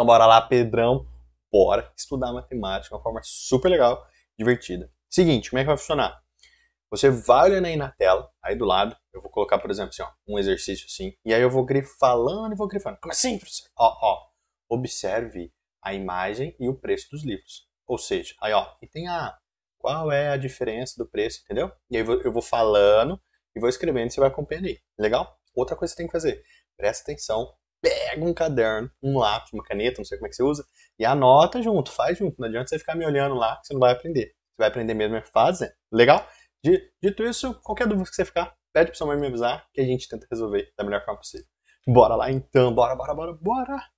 Então bora lá, Pedrão, bora estudar matemática de uma forma super legal, divertida. Seguinte, como é que vai funcionar? Você vai olhando aí na tela, aí do lado, eu vou colocar, por exemplo, assim, ó, um exercício assim, e aí eu vou grifalando e vou grifando. Como assim, professor? Ó, ó, observe a imagem e o preço dos livros. Ou seja, aí ó, e tem a qual é a diferença do preço, entendeu? E aí eu vou falando e vou escrevendo e você vai acompanhando aí. Legal? Outra coisa que você tem que fazer, presta atenção pega um caderno, um lápis, uma caneta, não sei como é que você usa, e anota junto, faz junto. Não adianta você ficar me olhando lá, que você não vai aprender. Você vai aprender mesmo é fazer. Legal? Dito isso, qualquer dúvida que você ficar, pede pro seu mãe me avisar que a gente tenta resolver da melhor forma possível. Bora lá então, bora, bora, bora, bora!